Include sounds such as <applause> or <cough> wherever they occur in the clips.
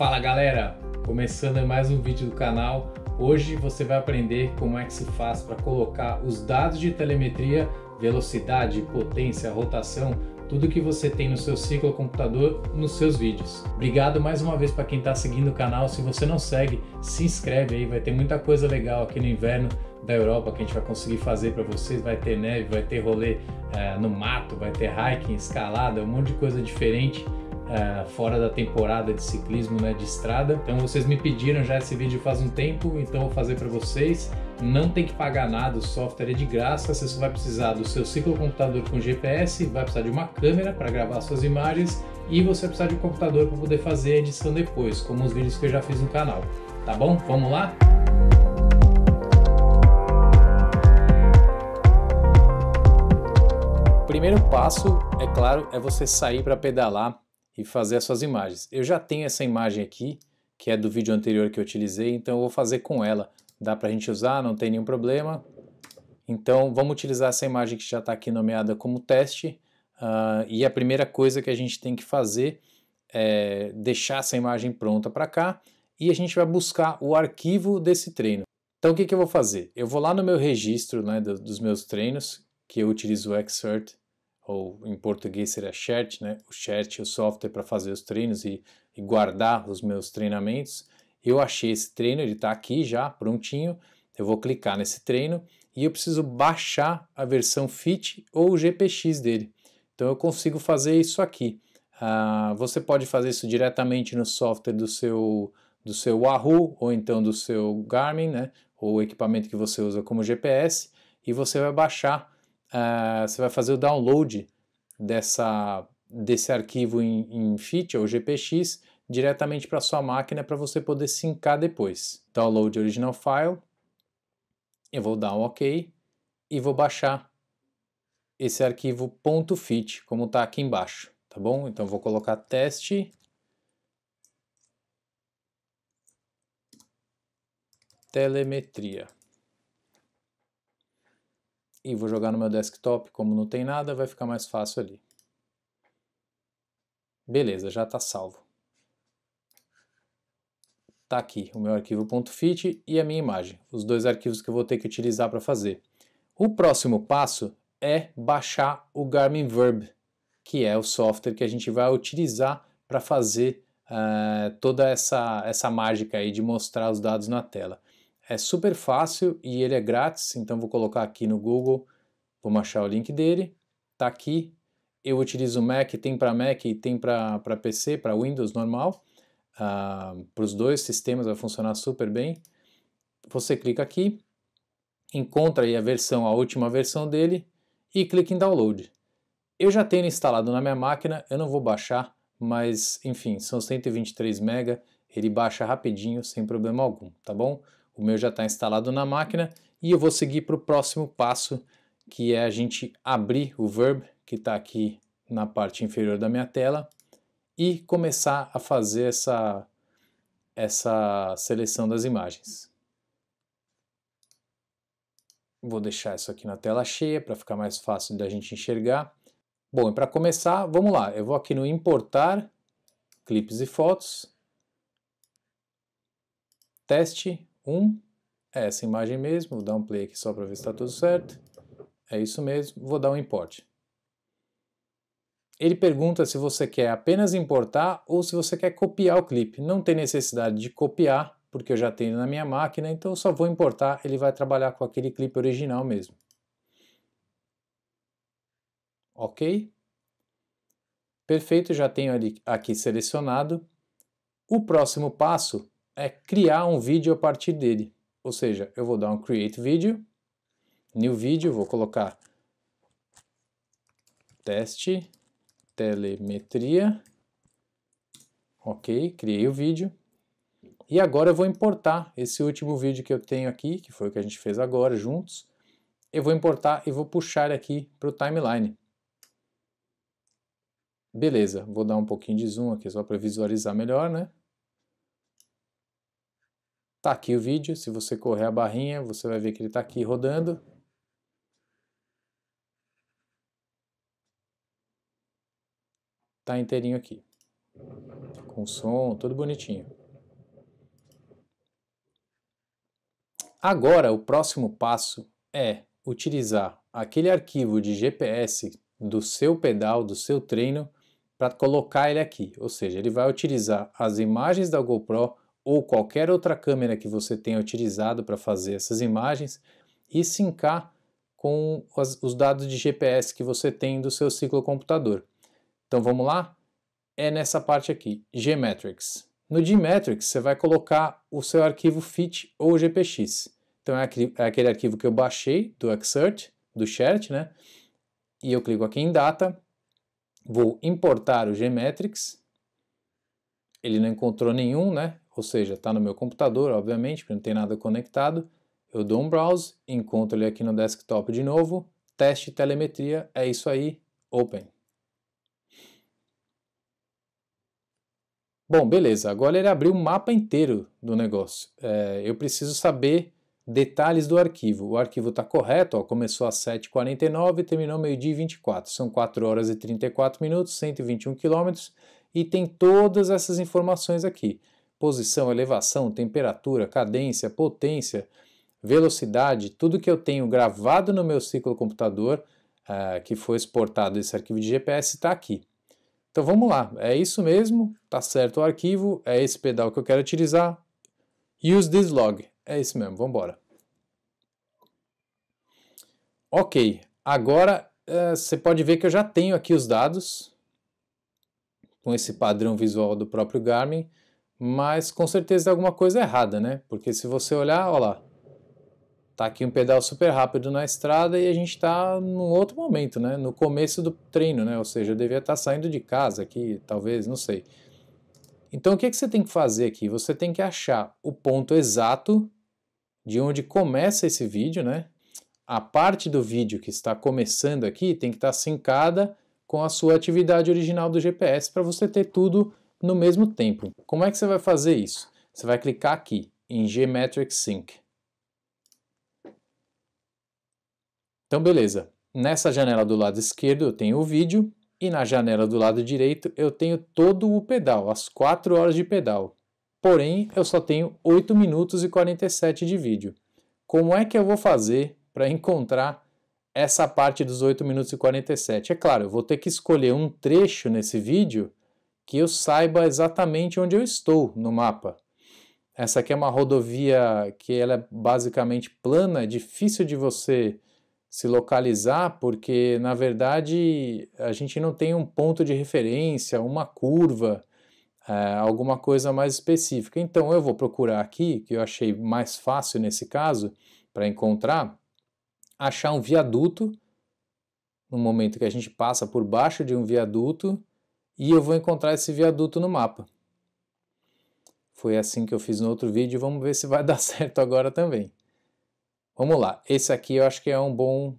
Fala galera, começando mais um vídeo do canal. Hoje você vai aprender como é que se faz para colocar os dados de telemetria, velocidade, potência, rotação, tudo que você tem no seu ciclo computador nos seus vídeos. Obrigado mais uma vez para quem está seguindo o canal. Se você não segue, se inscreve aí, vai ter muita coisa legal aqui no inverno da Europa que a gente vai conseguir fazer para vocês. Vai ter neve, vai ter rolê é, no mato, vai ter hiking, escalada, um monte de coisa diferente uh, fora da temporada de ciclismo né, de estrada. Então vocês me pediram já esse vídeo faz um tempo, então vou fazer para vocês. Não tem que pagar nada, o software é de graça. Você só vai precisar do seu ciclocomputador com GPS, vai precisar de uma câmera para gravar suas imagens e você vai precisar de um computador para poder fazer a edição depois, como os vídeos que eu já fiz no canal. Tá bom? Vamos lá? O primeiro passo, é claro, é você sair para pedalar e fazer as suas imagens. Eu já tenho essa imagem aqui, que é do vídeo anterior que eu utilizei, então eu vou fazer com ela. Dá para a gente usar, não tem nenhum problema. Então vamos utilizar essa imagem que já está aqui nomeada como teste. Uh, e a primeira coisa que a gente tem que fazer é deixar essa imagem pronta para cá e a gente vai buscar o arquivo desse treino. Então o que, que eu vou fazer? Eu vou lá no meu registro né, dos meus treinos, que eu utilizo o Xcert ou em português seria Chert, né? o Chert, o software para fazer os treinos e, e, guardar os meus treinamentos. Eu achei esse treino, ele está aqui já prontinho. Eu vou clicar nesse treino e eu preciso baixar a versão Fit ou GPX dele. Então eu consigo fazer isso aqui. Ah, você pode fazer isso diretamente no software do seu do seu Wahoo ou então do seu Garmin, né? ou equipamento que você usa como GPS, e você vai baixar uh, você vai fazer o download dessa, desse arquivo em, em FIT ou GPX diretamente para sua máquina para você poder sincar depois. Download original file, eu vou dar um OK e vou baixar esse arquivo .fit, como está aqui embaixo, tá bom? Então vou colocar teste telemetria e vou jogar no meu desktop, como não tem nada, vai ficar mais fácil ali. Beleza, já está salvo. Está aqui o meu arquivo .fit e a minha imagem, os dois arquivos que eu vou ter que utilizar para fazer. O próximo passo é baixar o Garmin Verb, que é o software que a gente vai utilizar para fazer uh, toda essa, essa mágica aí de mostrar os dados na tela. É super fácil e ele é grátis, então vou colocar aqui no Google, vou achar o link dele, tá aqui. Eu utilizo o Mac, tem para Mac e tem para PC, para Windows normal. Uh, ah, para os dois sistemas vai funcionar super bem. Você clica aqui, encontra aí a versão, a última versão dele e clica em download. Eu já tenho instalado na minha máquina, eu não vou baixar, mas enfim, são 123 MB, ele baixa rapidinho, sem problema algum, tá bom? O meu já está instalado na máquina e eu vou seguir para o próximo passo, que é a gente abrir o Verb, que está aqui na parte inferior da minha tela, e começar a fazer essa, essa seleção das imagens. Vou deixar isso aqui na tela cheia para ficar mais fácil da gente enxergar. Bom, e para começar, vamos lá. Eu vou aqui no importar, clipes e fotos, teste, 1 é essa imagem mesmo, vou dar um play aqui só para ver se está tudo certo. É isso mesmo, vou dar um import. Ele pergunta se você quer apenas importar ou se você quer copiar o clipe. Não tem necessidade de copiar, porque eu já tenho na minha máquina, então eu só vou importar, ele vai trabalhar com aquele clipe original mesmo. Ok? Perfeito, já tenho aqui selecionado. O próximo passo é criar um vídeo a partir dele. Ou seja, eu vou dar um create video, new video, vou colocar teste telemetria. OK, criei o vídeo. E agora eu vou importar esse último vídeo que eu tenho aqui, que foi o que a gente fez agora juntos. Eu vou importar e vou puxar aqui para o timeline. Beleza, vou dar um pouquinho de zoom aqui só para visualizar melhor, né? Tá aqui o vídeo, se você correr a barrinha, você vai ver que ele está aqui rodando. Tá inteirinho aqui. Com som, tudo bonitinho. Agora, o próximo passo é utilizar aquele arquivo de GPS do seu pedal, do seu treino, para colocar ele aqui. Ou seja, ele vai utilizar as imagens da GoPro ou qualquer outra câmera que você tenha utilizado para fazer essas imagens e sincar com os dados de GPS que você tem do seu ciclo computador. Então vamos lá? É nessa parte aqui, Gmetrics. No Gmetrics você vai colocar o seu arquivo FIT ou GPX. Então é, é aquele arquivo que eu baixei do Excert, do Chert, né? E eu clico aqui em Data, vou importar o Gmetrics. Ele não encontrou nenhum, né? ou seja, está no meu computador, obviamente, porque não tem nada conectado. Eu dou um browse, encontro ele aqui no desktop de novo, teste telemetria, é isso aí, open. Bom, beleza, agora ele abriu o mapa inteiro do negócio. É, eu preciso saber detalhes do arquivo. O arquivo está correto, ó, começou às 7h49 e terminou meio-dia e 24. São 4 horas e 34 minutos, 121 quilômetros e tem todas essas informações aqui posição, elevação, temperatura, cadência, potência, velocidade, tudo que eu tenho gravado no meu ciclo computador uh, que foi exportado esse arquivo de GPS está aqui. Então vamos lá, é isso mesmo, está certo o arquivo, é esse pedal que eu quero utilizar. Use this log, é isso mesmo, vamos embora. Ok, agora uh, você pode ver que eu já tenho aqui os dados com esse padrão visual do próprio Garmin mas com certeza tem alguma coisa errada, né? Porque se você olhar, olha lá, tá aqui um pedal super rápido na estrada e a gente está num outro momento, né? No começo do treino, né? Ou seja, eu devia estar tá saindo de casa aqui, talvez, não sei. Então o que, é que você tem que fazer aqui? Você tem que achar o ponto exato de onde começa esse vídeo, né? A parte do vídeo que está começando aqui tem que estar tá sincada com a sua atividade original do GPS para você ter tudo no mesmo tempo. Como é que você vai fazer isso? Você vai clicar aqui em Geometric Sync. Então, beleza. Nessa janela do lado esquerdo eu tenho o vídeo e na janela do lado direito eu tenho todo o pedal, as 4 horas de pedal. Porém, eu só tenho 8 minutos e 47 de vídeo. Como é que eu vou fazer para encontrar essa parte dos 8 minutos e 47? É claro, eu vou ter que escolher um trecho nesse vídeo que eu saiba exatamente onde eu estou no mapa. Essa aqui é uma rodovia que ela é basicamente plana, difícil de você se localizar, porque na verdade a gente não tem um ponto de referência, uma curva, é, alguma coisa mais específica. Então eu vou procurar aqui, que eu achei mais fácil nesse caso, para encontrar, achar um viaduto, no momento que a gente passa por baixo de um viaduto, e eu vou encontrar esse viaduto no mapa. Foi assim que eu fiz no outro vídeo, vamos ver se vai <laughs> dar certo agora também. Vamos lá, esse aqui eu acho que é um bom,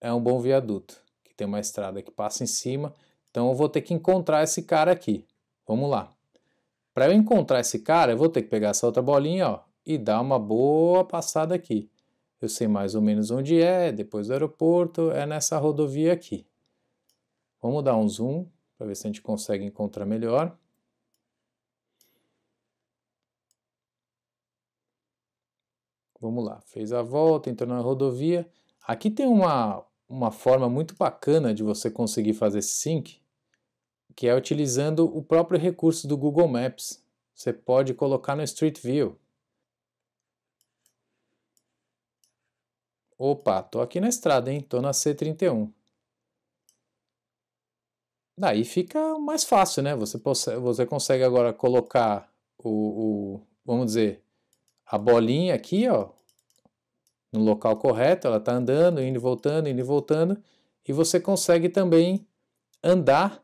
é um bom viaduto, que tem uma estrada que passa em cima, então eu vou ter que encontrar esse cara aqui. Vamos lá. Para eu encontrar esse cara, eu vou ter que pegar essa outra bolinha ó, e dar uma boa passada aqui. Eu sei mais ou menos onde é, depois do aeroporto, é nessa rodovia aqui. Vamos dar um zoom para ver se a gente consegue encontrar melhor. Vamos lá, fez a volta, entrou na rodovia. Aqui tem uma, uma forma muito bacana de você conseguir fazer esse sync, que é utilizando o próprio recurso do Google Maps. Você pode colocar no Street View. Opa, tô aqui na estrada, hein? Tô na C31. Daí fica mais fácil, né? Você, você consegue agora colocar o, o vamos dizer, a bolinha aqui, ó, no local correto, ela está andando, indo e voltando, indo e voltando, e você consegue também andar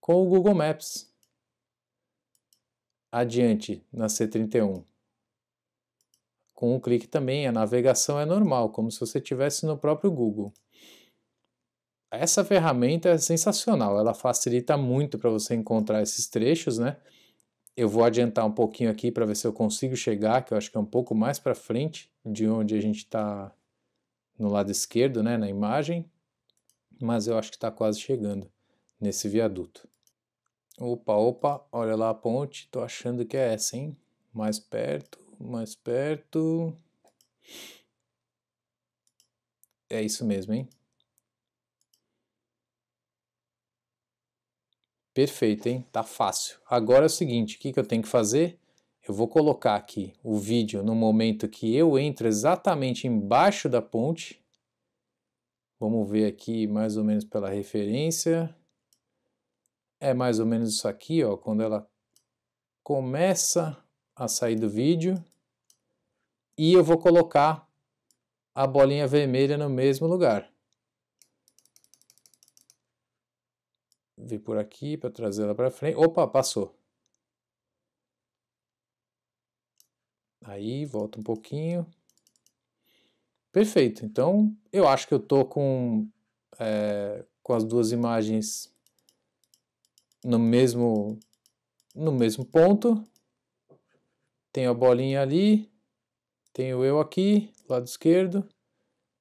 com o Google Maps. Adiante na C31. Com um clique também, a navegação é normal, como se você estivesse no próprio Google essa ferramenta é sensacional, ela facilita muito para você encontrar esses trechos, né? Eu vou adiantar um pouquinho aqui para ver se eu consigo chegar, que eu acho que é um pouco mais para frente de onde a gente está no lado esquerdo, né, na imagem, mas eu acho que está quase chegando nesse viaduto. Opa, opa, olha lá a ponte, tô achando que é essa, hein? Mais perto, mais perto. É isso mesmo, hein? Perfeito, hein? Tá fácil. Agora é o seguinte, o que, que eu tenho que fazer? Eu vou colocar aqui o vídeo no momento que eu entro exatamente embaixo da ponte. Vamos ver aqui mais ou menos pela referência. É mais ou menos isso aqui, ó, quando ela começa a sair do vídeo. E eu vou colocar a bolinha vermelha no mesmo lugar. vir por aqui para trazer ela para frente. Opa, passou. Aí, volta um pouquinho. Perfeito. Então, eu acho que eu tô com, é, com as duas imagens no mesmo, no mesmo ponto. Tenho a bolinha ali. Tenho eu aqui, lado esquerdo.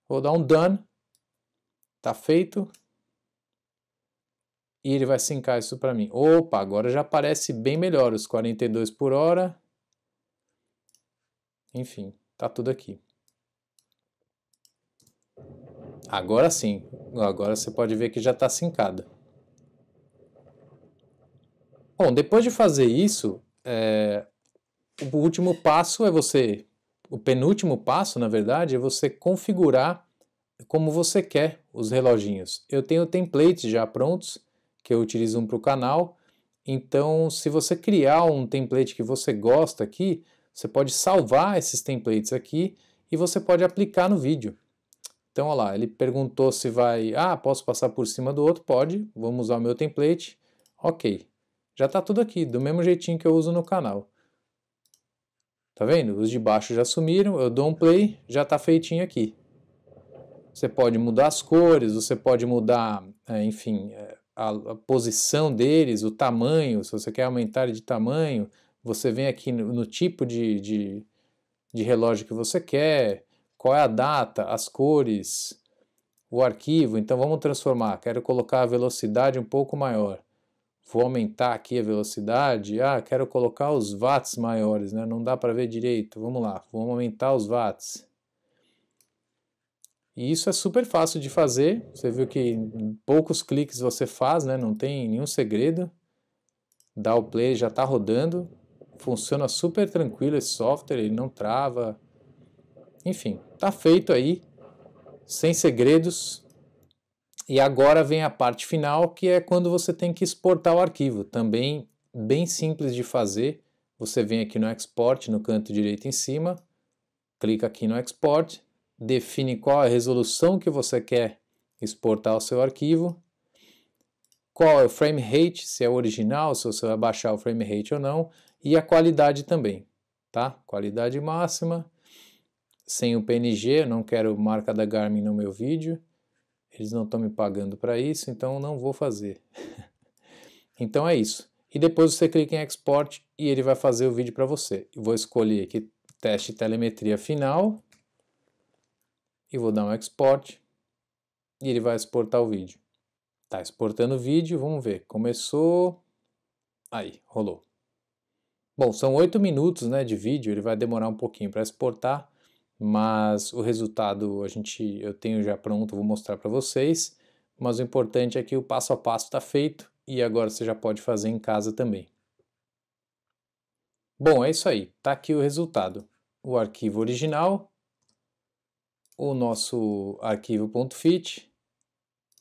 Vou dar um done. Está feito e ele vai sincar isso para mim. Opa, agora já parece bem melhor os 42 por hora. Enfim, tá tudo aqui. Agora sim, agora você pode ver que já está sincada. Bom, depois de fazer isso, é... o último passo é você, o penúltimo passo, na verdade, é você configurar como você quer os reloginhos. Eu tenho templates já prontos, que eu utilizo um para o canal. Então, se você criar um template que você gosta aqui, você pode salvar esses templates aqui e você pode aplicar no vídeo. Então, olha lá, ele perguntou se vai... Ah, posso passar por cima do outro? Pode, vamos usar o meu template. Ok, já está tudo aqui, do mesmo jeitinho que eu uso no canal. Tá vendo? Os de baixo já sumiram, eu dou um play, já está feitinho aqui. Você pode mudar as cores, você pode mudar, eh, enfim, eh, a, a, posição deles, o tamanho, se você quer aumentar de tamanho, você vem aqui no, no tipo de, de, de relógio que você quer, qual é a data, as cores, o arquivo. Então vamos transformar, quero colocar a velocidade um pouco maior vou aumentar aqui a velocidade, ah, quero colocar os watts maiores, né? não dá para ver direito, vamos lá, vamos aumentar os watts. E isso é super fácil de fazer. Você viu que em poucos cliques você faz, né? Não tem nenhum segredo. Dá o play, já está rodando. Funciona super tranquilo esse software, ele não trava. Enfim, tá feito aí, sem segredos. E agora vem a parte final, que é quando você tem que exportar o arquivo. Também bem simples de fazer. Você vem aqui no export, no canto direito em cima, clica aqui no export, define qual é a resolução que você quer exportar o seu arquivo, qual é o frame rate, se é original, se você vai baixar o frame rate ou não, e a qualidade também, tá? Qualidade máxima, sem o PNG, não quero marca da Garmin no meu vídeo, eles não estão me pagando para isso, então não vou fazer. <laughs> então é isso. E depois você clica em export e ele vai fazer o vídeo para você. Eu vou escolher aqui teste telemetria final, e vou dar um export e ele vai exportar o vídeo. Tá exportando o vídeo, vamos ver. Começou. Aí, rolou. Bom, são 8 minutos né, de vídeo, ele vai demorar um pouquinho para exportar, mas o resultado a gente, eu tenho já pronto, vou mostrar para vocês. Mas o importante é que o passo a passo está feito e agora você já pode fazer em casa também. Bom, é isso aí, tá aqui o resultado. O arquivo original o nosso arquivo.fit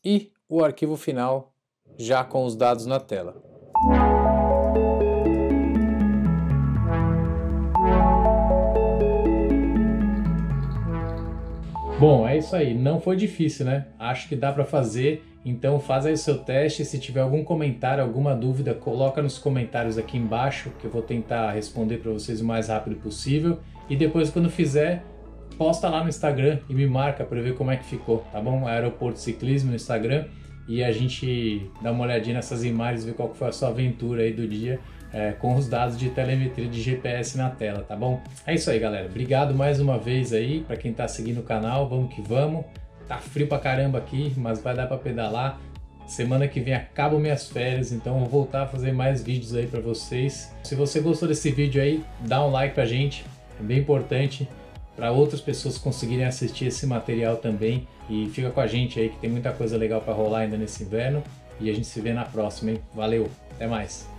e o arquivo final já com os dados na tela. Bom, é isso aí. Não foi difícil, né? Acho que dá para fazer. Então faz aí o seu teste. Se tiver algum comentário, alguma dúvida, coloca nos comentários aqui embaixo que eu vou tentar responder para vocês o mais rápido possível. E depois, quando fizer, posta lá no Instagram e me marca para ver como é que ficou, tá bom? É Aeroporto Ciclismo no Instagram e a gente dá uma olhadinha nessas imagens, ver qual foi a sua aventura aí do dia é, com os dados de telemetria de GPS na tela, tá bom? É isso aí, galera. Obrigado mais uma vez aí para quem tá seguindo o canal. Vamos que vamos. Tá frio pra caramba aqui, mas vai dar para pedalar. Semana que vem acabam minhas férias, então vou voltar a fazer mais vídeos aí para vocês. Se você gostou desse vídeo aí, dá um like pra gente, é bem importante para outras pessoas conseguirem assistir esse material também. E fica com a gente aí que tem muita coisa legal para rolar ainda nesse inverno. E a gente se vê na próxima, hein? Valeu, até mais!